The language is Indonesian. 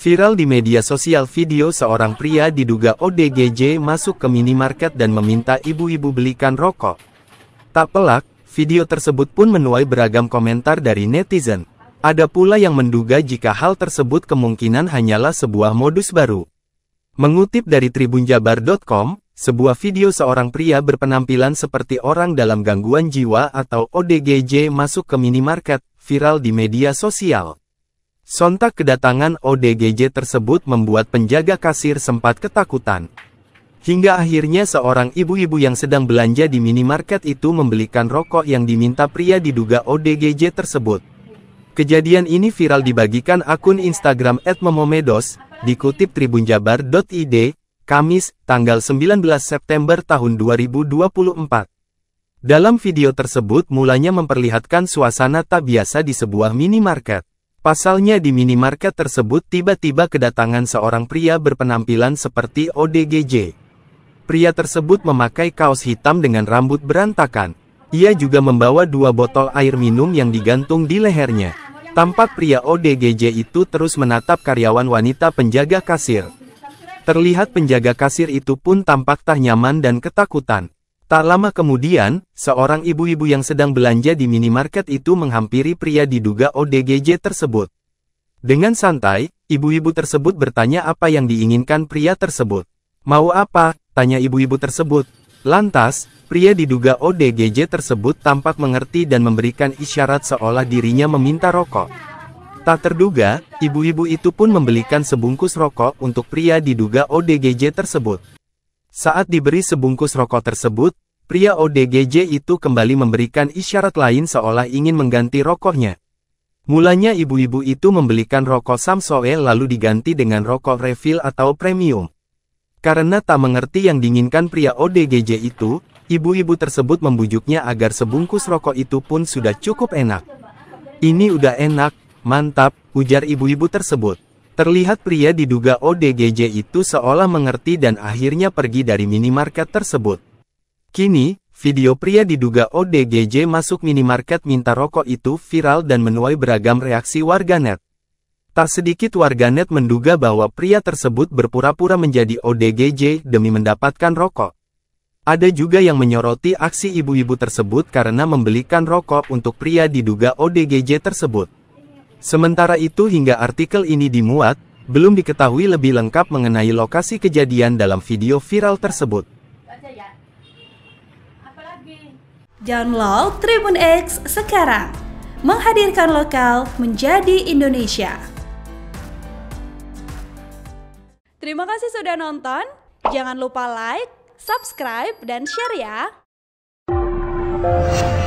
Viral di media sosial video seorang pria diduga ODGJ masuk ke minimarket dan meminta ibu-ibu belikan rokok. Tak pelak, video tersebut pun menuai beragam komentar dari netizen. Ada pula yang menduga jika hal tersebut kemungkinan hanyalah sebuah modus baru. Mengutip dari tribunjabar.com, sebuah video seorang pria berpenampilan seperti orang dalam gangguan jiwa atau ODGJ masuk ke minimarket, viral di media sosial. Sontak kedatangan ODGJ tersebut membuat penjaga kasir sempat ketakutan. Hingga akhirnya seorang ibu-ibu yang sedang belanja di minimarket itu membelikan rokok yang diminta pria diduga ODGJ tersebut. Kejadian ini viral dibagikan akun Instagram Momomedos, dikutip tribunjabar.id, Kamis, tanggal 19 September tahun 2024. Dalam video tersebut mulanya memperlihatkan suasana tak biasa di sebuah minimarket. Pasalnya di minimarket tersebut tiba-tiba kedatangan seorang pria berpenampilan seperti ODGJ. Pria tersebut memakai kaos hitam dengan rambut berantakan. Ia juga membawa dua botol air minum yang digantung di lehernya. Tampak pria ODGJ itu terus menatap karyawan wanita penjaga kasir. Terlihat penjaga kasir itu pun tampak tak nyaman dan ketakutan. Tak lama kemudian, seorang ibu-ibu yang sedang belanja di minimarket itu menghampiri pria diduga ODGJ tersebut. Dengan santai, ibu-ibu tersebut bertanya apa yang diinginkan pria tersebut. Mau apa? tanya ibu-ibu tersebut. Lantas, pria diduga ODGJ tersebut tampak mengerti dan memberikan isyarat seolah dirinya meminta rokok. Tak terduga, ibu-ibu itu pun membelikan sebungkus rokok untuk pria diduga ODGJ tersebut. Saat diberi sebungkus rokok tersebut, pria ODGJ itu kembali memberikan isyarat lain seolah ingin mengganti rokoknya. Mulanya ibu-ibu itu membelikan rokok Samsoe lalu diganti dengan rokok refill atau premium. Karena tak mengerti yang diinginkan pria ODGJ itu, ibu-ibu tersebut membujuknya agar sebungkus rokok itu pun sudah cukup enak. Ini udah enak, mantap, ujar ibu-ibu tersebut. Terlihat pria diduga ODGJ itu seolah mengerti dan akhirnya pergi dari minimarket tersebut. Kini, video pria diduga ODGJ masuk minimarket minta rokok itu viral dan menuai beragam reaksi warganet. Tak sedikit warganet menduga bahwa pria tersebut berpura-pura menjadi ODGJ demi mendapatkan rokok. Ada juga yang menyoroti aksi ibu-ibu tersebut karena membelikan rokok untuk pria diduga ODGJ tersebut. Sementara itu hingga artikel ini dimuat, belum diketahui lebih lengkap mengenai lokasi kejadian dalam video viral tersebut. Ya. Download Tribun X sekarang, menghadirkan lokal menjadi Indonesia. Terima kasih sudah nonton, jangan lupa like, subscribe, dan share ya!